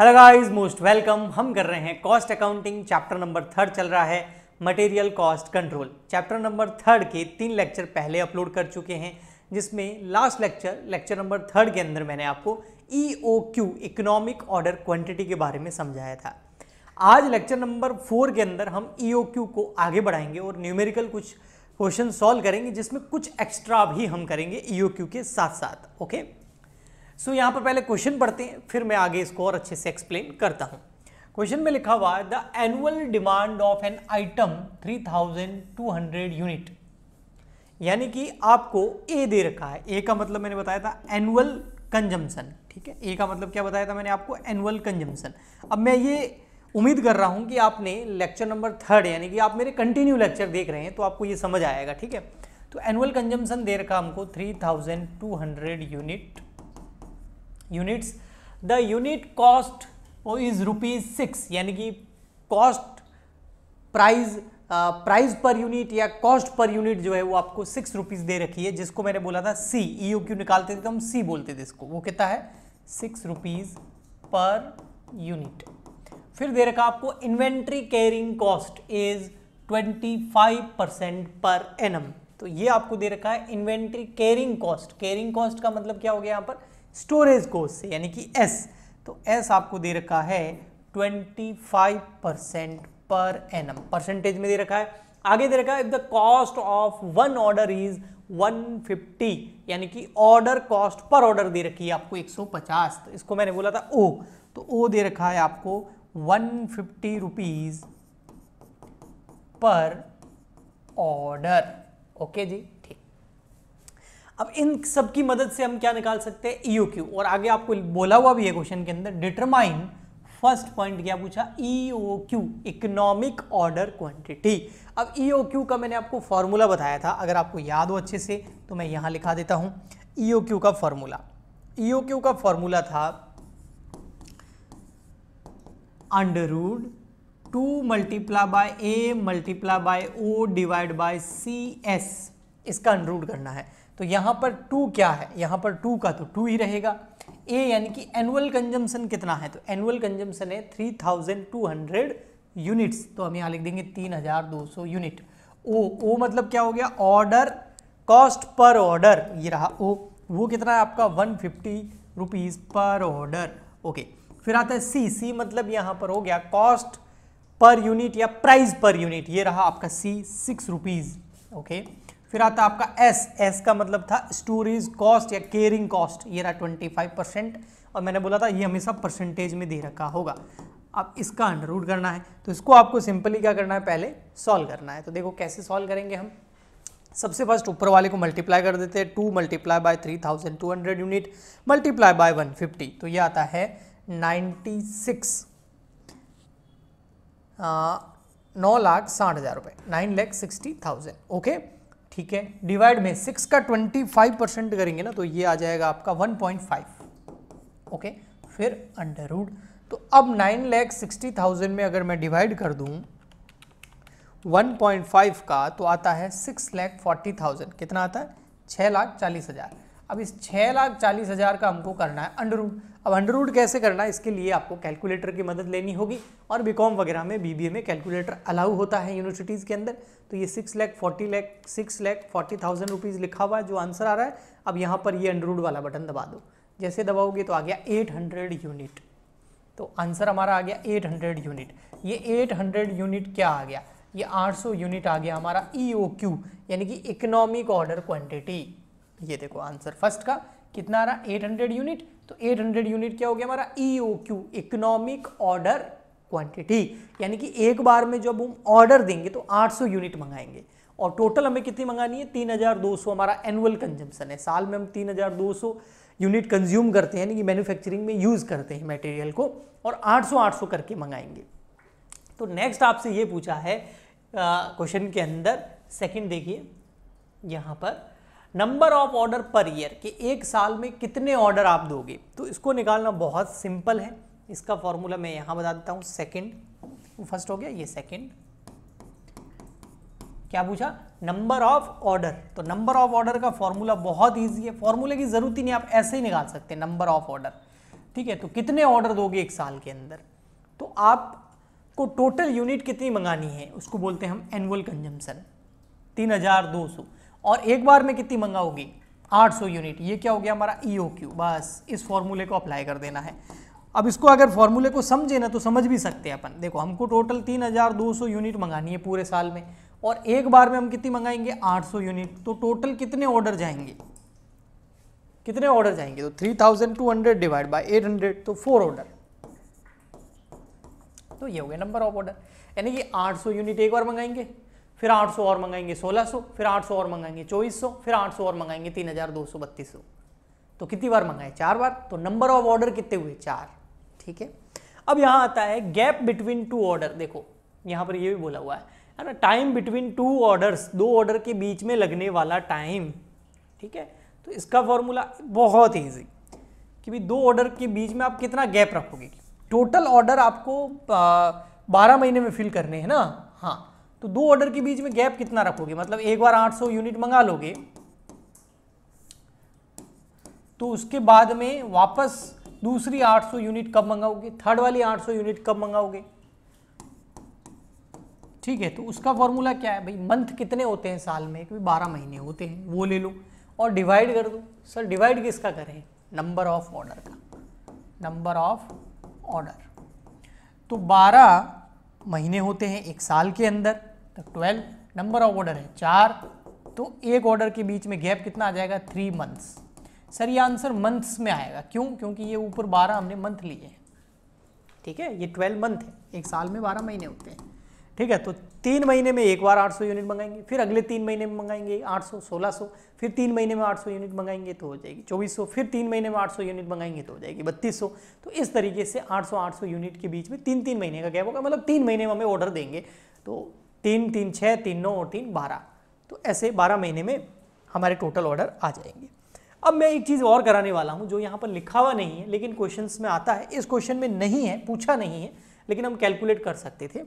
Hello guys most welcome हम कर रहे हैं cost accounting chapter number third चल रहा है material cost control chapter number third के तीन लेक्चर पहले अपलोड कर चुके हैं जिसमें last lecture lecture number third के अंदर मैंने आपको E O Q economic order quantity के बारे में समझाया था आज लेक्चर नंबर फोर के अंदर हम ई ओ क्यू को आगे बढ़ाएंगे और न्यूमेरिकल कुछ क्वेश्चन सॉल्व करेंगे जिसमें कुछ एक्स्ट्रा भी हम करेंगे ई ओ क्यू के साथ साथ ओके okay? सो so, यहाँ पर पहले क्वेश्चन पढ़ते हैं फिर मैं आगे इसको और अच्छे से एक्सप्लेन करता हूँ क्वेश्चन में लिखा हुआ the annual demand of an item 3200 unit यानी कि आपको ए दे रखा है ए का मतलब मैंने बताया था एनुअल कंजम्पशन ठीक है ए का मतलब क्या बताया था मैंने आपको एनुअल कंजम्पशन अब मैं ये उम्मीद कर रहा हूँ कि आपने लेक्चर नंबर थर्ड यानी कि आप मेरे कंटिन्यू लेक्चर देख रहे हैं तो आपको ये समझ आएगा ठीक है तो एनुअल कंजम्पशन दे रखा हमको hundred unit units the unit cost is rupees six यानी कि cost prize price per unit या कॉस्ट पर यूनिट जो है वो आपको सिक्स रुपीज़ दे रखी है जिसको मैंने बोला था सी ई क्यू निकालते थे तो हम सी बोलते थे इसको वो कहता है सिक्स रुपीज़ पर यूनिट फिर दे रखा आपको inventory carrying cost is twenty five percent per annum तो ये आपको दे रखा है inventory carrying cost carrying cost का मतलब क्या हो गया यहाँ पर स्टोरेज कोस से यानी कि एस तो एस आपको दे रखा है 25 परसेंट पर एन परसेंटेज में दे रखा है आगे दे रखा है if the cost of one order is 150 यानी कि ऑर्डर कॉस्ट पर ऑर्डर दे रखी है आपको 150 तो इसको मैंने बोला था ओ तो ओ दे रखा है आपको वन फिफ्टी रुपीज़ पर ऑर्डर ओके जी अब इन सब की मदद से हम क्या निकाल सकते हैं ईओ e क्यू और आगे आपको बोला हुआ भी है क्वेश्चन के अंदर डिटरमाइन फर्स्ट पॉइंट क्या पूछा EO Q economic order quantity अब ईओ e क्यू का मैंने आपको फॉर्मूला बताया था अगर आपको याद हो अच्छे से तो मैं यहां लिखा देता हूं ईओ क्यू का फॉर्मूला ईओ क्यू का फॉर्मूला था under two multiply by A multiply by O divide by C S इसका अंडरूड करना है तो यहाँ पर टू क्या है यहाँ पर टू का तो टू ही रहेगा ए यानी कि एनुअल कंजम्पन कितना है तो एनुअल कंजम्पन है three thousand two hundred units तो हम यहाँ लिख देंगे तीन हज़ार दो सौ यूनिट ओ ओ मतलब क्या हो गया ऑर्डर कॉस्ट पर ऑर्डर ये रहा ओ वो कितना है आपका वन फिफ्टी रुपीज़ पर ऑर्डर ओके फिर आता है सी सी मतलब यहाँ पर हो गया कॉस्ट पर यूनिट या प्राइस पर यूनिट ये रहा आपका C six rupees okay okay. फिर आता आपका एस एस का मतलब था स्टोरेज कॉस्ट या केयरिंग कॉस्ट ये रहा ट्वेंटी फाइव परसेंट और मैंने बोला था ये हमेशा परसेंटेज में दे रखा होगा अब इसका अंडर रूट करना है तो इसको आपको सिंपली क्या करना है पहले सॉल्व करना है तो देखो कैसे सॉल्व करेंगे हम सबसे फर्स्ट ऊपर वाले को मल्टीप्लाई कर देते हैं two multiply by three thousand two hundred unit multiply by one fifty तो ये आता है नाइन्टी सिक्स नौ लाख साठ हज़ार रुपये nine lakh sixty thousand okay ठीक है डिवाइड में सिक्स का ट्वेंटी फाइव परसेंट करेंगे ना तो ये आ जाएगा आपका वन पॉइंट फाइव ओके फिर अंडर रूड तो अब नाइन लैख सिक्सटी थाउजेंड में अगर मैं डिवाइड कर दूँ वन पॉइंट फाइव का तो आता है सिक्स लैख फोर्टी थाउजेंड कितना आता है छः लाख चालीस हज़ार अब इस छः लाख चालीस हज़ार का हमको करना है अंडर रूट अब अंडर रूट कैसे करना है इसके लिए आपको कैलकुलेटर की मदद लेनी होगी और बीकॉम वगैरह में बीबीए में कैलकुलेटर अलाउ होता है यूनिवर्सिटीज़ के अंदर तो ये six lakh forty lakh six lakh forty thousand rupees लिखा हुआ है जो आंसर आ रहा है अब यहाँ पर ये अंडर रूट वाला बटन दबा दो जैसे दबाओगे तो आ गया एट हंड्रेड यूनिट तो आंसर हमारा आ गया एट हंड्रेड यूनिट ये एट हंड्रेड यूनिट क्या आ गया ये आठ सौ यूनिट आ गया हमारा ई ओ क्यू यानी कि इकोनॉमिक ऑर्डर क्वान्टिटी ये देखो आंसर फर्स्ट का कितना आ रहा 800 यूनिट तो 800 यूनिट क्या हो गया हमारा ईओक्यू इकोनॉमिक ऑर्डर क्वांटिटी यानी कि एक बार में जब हम ऑर्डर देंगे तो 800 यूनिट मंगाएंगे और टोटल हमें कितनी मंगानी है 3200 हमारा एनुअल कंजम्पशन है साल में हम 3200 यूनिट कंज्यूम करते हैं यानी कि मैन्युफैक्चरिंग में यूज़ करते हैं मटेरियल को और आठ सौ करके मंगाएंगे तो नेक्स्ट आपसे ये पूछा है क्वेश्चन के अंदर सेकेंड देखिए यहाँ पर number of order per year कि एक साल में कितने ऑर्डर आप दोगे तो इसको निकालना बहुत सिंपल है इसका फॉर्मूला मैं यहां बता देता हूं सेकंड फर्स्ट हो गया ये सेकंड क्या पूछा नंबर ऑफ ऑर्डर तो नंबर ऑफ ऑर्डर का फॉर्मूला बहुत ईजी है फॉर्मूले की जरूरत ही नहीं आप ऐसे ही निकाल सकते नंबर ऑफ ऑर्डर ठीक है तो कितने ऑर्डर दोगे एक साल के अंदर तो आपको टोटल यूनिट कितनी मंगानी है उसको बोलते हैं हम एनुअल कंजम्पशन तीन हज़ार दो सौ और एक बार में कितनी मंगा होगी 800 यूनिट ये क्या हो गया हमारा ई e बस इस फॉर्मूले को अप्लाई कर देना है अब इसको अगर फॉर्मूले को समझे ना तो समझ भी सकते हैं अपन देखो हमको टोटल 3200 यूनिट मंगानी है पूरे साल में और एक बार में हम कितनी मंगाएंगे 800 यूनिट तो टोटल कितने ऑर्डर जाएंगे कितने ऑर्डर जाएंगे तो 3200 डिवाइड बाय 800 तो फोर ऑर्डर तो ये हो गया नंबर ऑफ ऑर्डर यानी कि 800 यूनिट एक बार मंगाएंगे फिर 800 और मंगाएंगे 1600 फिर 800 और मंगाएंगे 2400 फिर 800 और मंगाएंगे तीन हजार दो सौ बत्तीस सौ तो कितनी बार मंगाए चार बार तो नंबर ऑफ ऑर्डर कितने हुए चार ठीक है अब यहाँ आता है गैप बिटवीन टू ऑर्डर देखो यहाँ पर यह भी बोला हुआ है है ना टाइम बिटवीन टू ऑर्डर्स दो ऑर्डर के बीच में लगने वाला टाइम ठीक है तो इसका फॉर्मूला बहुत ईजी कि भाई दो ऑर्डर के बीच में आप कितना गैप रखोगे टोटल ऑर्डर आपको बारह महीने में फिल करने हैं ना हाँ तो दो ऑर्डर के बीच में गैप कितना रखोगे मतलब एक बार 800 यूनिट मंगा लोगे तो उसके बाद में वापस दूसरी 800 यूनिट कब मंगाओगे थर्ड वाली 800 यूनिट कब मंगाओगे ठीक है तो उसका फॉर्मूला क्या है भाई मंथ कितने होते हैं साल में क्योंकि बारह महीने होते हैं वो ले लो और डिवाइड कर दो सर डिवाइड किसका करें नंबर ऑफ ऑर्डर का नंबर ऑफ ऑर्डर तो 12 महीने होते हैं एक साल के अंदर तक ट्वेल्व नंबर ऑफ ऑर्डर है चार तो एक ऑर्डर के बीच में गैप कितना आ जाएगा थ्री मंथ्स सर ये आंसर मंथ्स में आएगा क्यों क्योंकि ये ऊपर बारह हमने मंथ लिए हैं ठीक है ये ट्वेल्व मंथ है एक साल में बारह महीने होते हैं ठीक है तो तीन महीने में एक बार 800 यूनिट मंगाएंगे फिर अगले तीन महीने में मंगाएंगे 800 1600 फिर तीन महीने में 800 यूनिट मंगाएंगे तो हो जाएगी 2400 फिर तीन महीने में 800 यूनिट मंगाएंगे तो हो जाएगी 3200 तो इस तरीके से 800 800 यूनिट के बीच में तीन तीन महीने का गैप होगा मतलब तीन महीने में हमें ऑर्डर देंगे तो तीन तीन छः तीन नौ और तीन बारह तो ऐसे बारह महीने में हमारे टोटल ऑर्डर आ जाएंगे अब मैं एक चीज़ और कराने वाला हूँ जो यहाँ पर लिखा हुआ नहीं है लेकिन क्वेश्चन में आता है इस क्वेश्चन में नहीं है पूछा नहीं है लेकिन हम कैलकुलेट कर सकते थे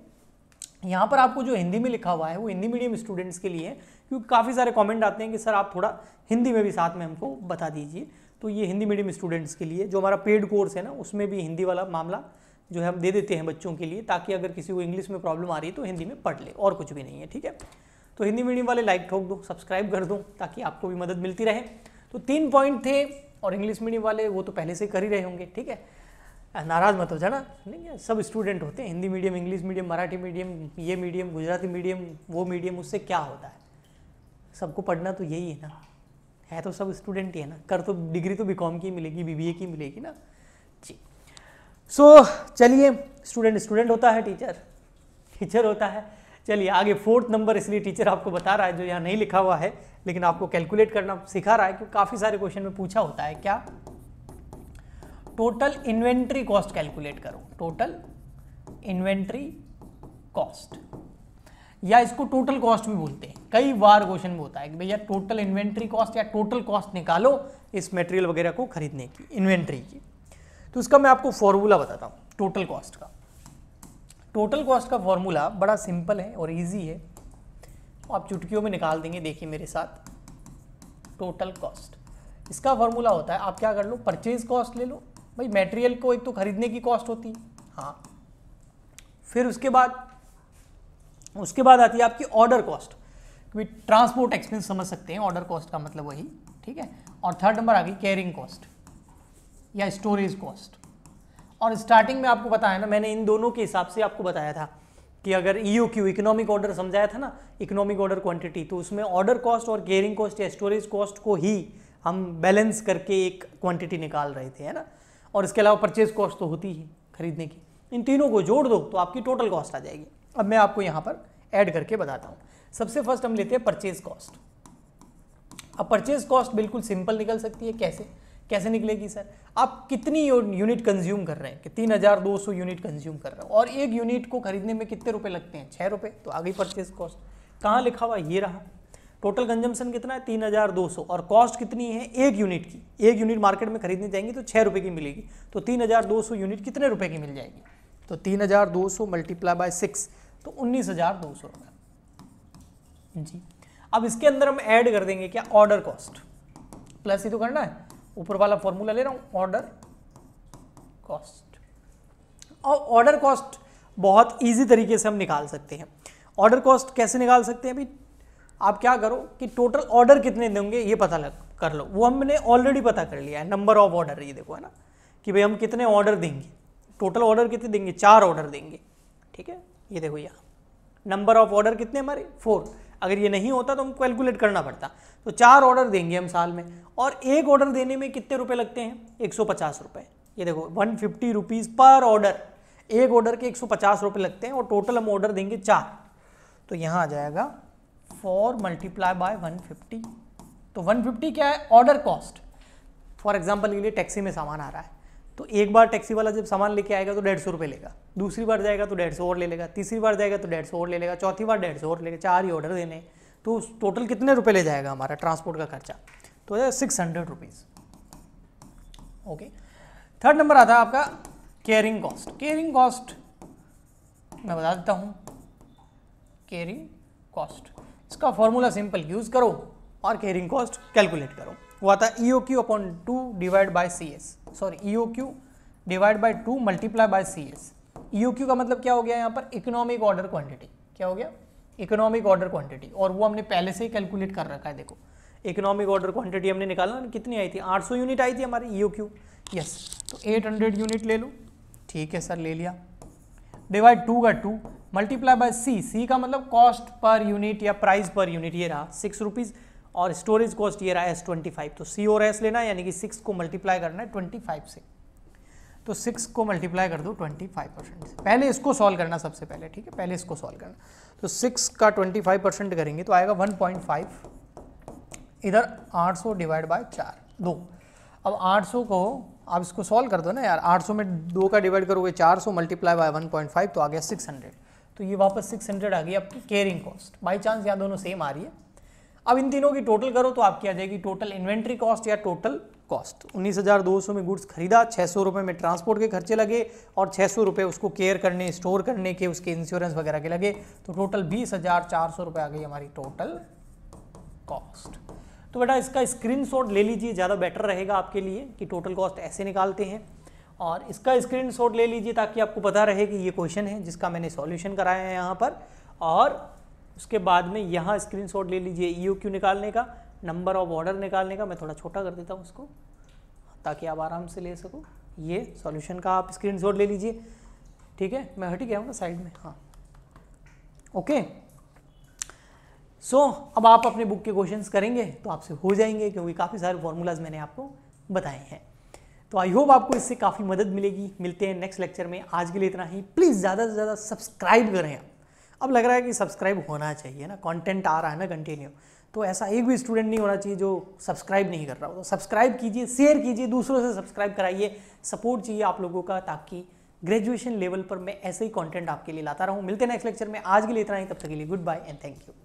यहाँ पर आपको जो हिंदी में लिखा हुआ है वो हिंदी मीडियम स्टूडेंट्स के लिए है क्योंकि काफ़ी सारे कमेंट आते हैं कि सर आप थोड़ा हिंदी में भी साथ में हमको बता दीजिए तो ये हिंदी मीडियम स्टूडेंट्स के लिए जो हमारा पेड कोर्स है ना उसमें भी हिंदी वाला मामला जो है हम दे देते हैं बच्चों के लिए ताकि अगर किसी को इंग्लिश में प्रॉब्लम आ रही है तो हिंदी में पढ़ ले और कुछ भी नहीं है ठीक है तो हिंदी मीडियम वाले लाइक ठोक दो सब्सक्राइब कर दो ताकि आपको भी मदद मिलती रहे तो तीन पॉइंट थे और इंग्लिश मीडियम वाले वो तो पहले से कर ही रहे होंगे ठीक है नाराज़ मत हो जाना नहीं सब स्टूडेंट होते हैं Hindi medium English medium Marathi medium ये मीडियम गुजराती मीडियम वो मीडियम उससे क्या होता है सबको पढ़ना तो यही है ना है तो सब स्टूडेंट ही है ना कर तो डिग्री तो बी की मिलेगी बी की मिलेगी ना जी सो so, चलिए स्टूडेंट स्टूडेंट होता है टीचर टीचर होता है चलिए आगे फोर्थ नंबर इसलिए टीचर आपको बता रहा है जो यहाँ नहीं लिखा हुआ है लेकिन आपको कैलकुलेट करना सिखा रहा है क्योंकि काफ़ी सारे क्वेश्चन में पूछा होता है क्या टोटल इन्वेंट्री कॉस्ट कैलकुलेट करो टोटल इन्वेंट्री कॉस्ट या इसको टोटल कॉस्ट भी बोलते हैं कई बार क्वेश्चन में होता है कि भैया टोटल इन्वेंट्री कॉस्ट या टोटल कॉस्ट निकालो इस मटेरियल वगैरह को खरीदने की इन्वेंट्री की तो इसका मैं आपको फॉर्मूला बताता हूँ टोटल कॉस्ट का टोटल कॉस्ट का फॉर्मूला बड़ा सिंपल है और ईजी है आप चुटकियों में निकाल देंगे देखिए मेरे साथ टोटल कॉस्ट इसका फॉर्मूला होता है आप क्या कर लो परचेज कॉस्ट ले लो भाई मेटेरियल को एक तो खरीदने की कॉस्ट होती है हाँ फिर उसके बाद उसके बाद आती है आपकी ऑर्डर कॉस्ट क्योंकि ट्रांसपोर्ट एक्सपेंस समझ सकते हैं ऑर्डर कॉस्ट का मतलब वही ठीक है और थर्ड नंबर आ गई कैरिंग कॉस्ट या स्टोरेज कॉस्ट और स्टार्टिंग में आपको बताया ना मैंने इन दोनों के हिसाब से आपको बताया था कि अगर ई क्यू इकोनॉमिक ऑर्डर समझाया था ना इकोनॉमिक ऑर्डर क्वांटिटी तो उसमें ऑर्डर कॉस्ट और केयरिंग कॉस्ट या स्टोरेज कॉस्ट को ही हम बैलेंस करके एक क्वांटिटी निकाल रहे थे है ना और इसके अलावा परचेज कॉस्ट तो होती ही खरीदने की इन तीनों को जोड़ दो तो आपकी टोटल कॉस्ट आ जाएगी अब मैं आपको यहाँ पर ऐड करके बताता हूँ सबसे फर्स्ट हम लेते हैं परचेज कॉस्ट अब परचेज कॉस्ट बिल्कुल सिंपल निकल सकती है कैसे कैसे निकलेगी सर आप कितनी यूनिट कंज्यूम कर रहे हैं कि 3200 यूनिट कंज्यूम कर रहे हो और एक यूनिट को खरीदने में कितने रुपए लगते हैं छः रुपए तो आ गई परचेज कॉस्ट कहाँ लिखा हुआ ये रहा टोटल कंजम्पशन कितना है 3200 और कॉस्ट कितनी है एक यूनिट की एक यूनिट मार्केट में खरीदने जाएंगे तो छः रुपये की मिलेगी तो सौ यूनिट कितने रुपए की मिल जाएगी तो दो सौ मल्टीप्लाई बाय सिक्स तो उन्नीस हज़ार दो सौ रुपये जी अब इसके अंदर हम ऐड कर देंगे क्या ऑर्डर कॉस्ट प्लस ही तो करना है ऊपर वाला फॉर्मूला ले रहा हूँ ऑर्डर कॉस्ट और ऑर्डर कॉस्ट बहुत ईजी तरीके से हम निकाल सकते हैं ऑर्डर कॉस्ट कैसे निकाल सकते हैं अभी आप क्या करो कि टोटल ऑर्डर कितने देंगे ये पता लग कर लो वो हमने ऑलरेडी पता कर लिया है नंबर ऑफ ऑर्डर ये देखो है ना कि भाई हम कितने ऑर्डर देंगे टोटल ऑर्डर कितने देंगे चार ऑर्डर देंगे ठीक है ये देखो यहाँ नंबर ऑफ ऑर्डर कितने हमारे फोर अगर ये नहीं होता तो हम कैलकुलेट करना पड़ता तो चार ऑर्डर देंगे हम साल में और एक ऑर्डर देने में कितने रुपए लगते हैं एक सौ पचास रुपये ये देखो वन फिफ्टी रुपीज़ पर ऑर्डर एक ऑर्डर के एक सौ पचास रुपये लगते हैं और टोटल हम ऑर्डर देंगे चार तो यहाँ आ जाएगा four multiply by one fifty तो वन फिफ्टी क्या है ऑर्डर कॉस्ट फॉर एग्जाम्पल के लिए टैक्सी में सामान आ रहा है तो एक बार टैक्सी वाला जब सामान लेके आएगा तो डेढ़ सौ रुपये लेगा दूसरी बार जाएगा तो डेढ़ सौ और ले लेगा तीसरी बार जाएगा तो डेढ़ सौ और ले लेगा चौथी बार डेढ़ सौ और लेगा चार ही ऑर्डर देने तो टोटल कितने रुपये ले जाएगा हमारा ट्रांसपोर्ट का खर्चा तो six hundred rupees okay third number आता है आपका केयरिंग कॉस्ट केयरिंग कॉस्ट मैं बता देता हूँ केयरिंग कॉस्ट इसका फॉर्मूला सिंपल यूज़ करो और केयरिंग कॉस्ट कैलकुलेट करो वो आता है E O Q upon two divide by C S sorry E O Q divide by two multiply by C S E O Q का मतलब क्या हो गया यहाँ पर इकोनॉमिक ऑर्डर क्वांटिटी क्या हो गया इकोनॉमिक ऑर्डर क्वांटिटी और वो हमने पहले से ही कैलकुलेट कर रखा है देखो इकोनॉमिक ऑर्डर क्वांटिटी हमने निकाला ना कितनी आई थी 800 यूनिट आई थी हमारी ई ओ क्यू यस तो 800 यूनिट ले लो ठीक है सर ले लिया डिवाइड टू का two multiply by C C का मतलब कॉस्ट पर यूनिट या प्राइस पर यूनिट ये रहा सिक्स रुपीज़ और स्टोरेज कॉस्ट ये रहा एस ट्वेंटी फाइव तो सी और एस लेना यानी कि सिक्स को मल्टीप्लाई करना है ट्वेंटी फाइव से तो सिक्स को मल्टीप्लाई कर दो ट्वेंटी फाइव परसेंट से पहले इसको सॉल्व करना सबसे पहले ठीक है पहले इसको सॉल्व करना तो सिक्स का ट्वेंटी फाइव परसेंट करेंगे तो आएगा वन पॉइंट फाइव इधर आठ सौ डिवाइड बाय चार दो अब आठ सौ को आप इसको सॉल्व कर दो ना यार आठ सौ में दो का डिवाइड करोगे चार सौ multiply by one point five तो आ गया सिक्स हंड्रेड तो ये वापस सिक्स हंड्रेड आ गई आपकी केयरिंग कॉस्ट बाई चांस यहाँ दोनों सेम आ रही है अब इन तीनों की टोटल करो तो आपकी आ जाएगी टोटल इन्वेंट्री कॉस्ट या टोटल कॉस्ट उन्नीस हज़ार दो सौ में गुड्स खरीदा छः सौ रुपये में ट्रांसपोर्ट के खर्चे लगे और छः सौ रुपये उसको केयर करने स्टोर करने के उसके इंश्योरेंस वगैरह के लगे तो टोटल बीस हज़ार चार सौ रुपये आ गई हमारी टोटल कॉस्ट तो बेटा इसका स्क्रीनशॉट ले लीजिए ज़्यादा बेटर रहेगा आपके लिए कि टोटल कॉस्ट ऐसे निकालते हैं और इसका स्क्रीनशॉट ले लीजिए ताकि आपको पता रहे कि ये क्वेश्चन है जिसका मैंने सॉल्यूशन कराया है यहाँ पर और उसके बाद में यहाँ स्क्रीन ले लीजिए ई e क्यू निकालने का नंबर ऑफ ऑर्डर निकालने का मैं थोड़ा छोटा कर देता हूँ उसको ताकि आप आराम से ले सको ये सॉल्यूशन का आप स्क्रीनशॉट ले लीजिए ठीक है मैं हट गया हूँ साइड में हाँ ओके सो so, अब आप अपने बुक के क्वेश्चंस करेंगे तो आपसे हो जाएंगे क्योंकि काफ़ी सारे फॉर्मूलाज मैंने आपको बताए हैं तो आई होप आपको इससे काफ़ी मदद मिलेगी मिलते हैं नेक्स्ट लेक्चर में आज के लिए इतना ही प्लीज़ ज़्यादा से ज़्यादा सब्सक्राइब करें आप अब लग रहा है कि सब्सक्राइब होना चाहिए ना कंटेंट आ रहा है ना कंटिन्यू तो ऐसा एक भी स्टूडेंट नहीं होना चाहिए जो सब्सक्राइब नहीं कर रहा हो तो सब्सक्राइब कीजिए शेयर कीजिए दूसरों से सब्सक्राइब कराइए सपोर्ट चाहिए आप लोगों का ताकि ग्रेजुएशन लेवल पर मैं ऐसे ही कंटेंट आपके लिए लाता रहूं मिलते हैं नेक्स्ट लेक्चर में आज के लिए इतना ही तब तक के लिए goodbye and thank you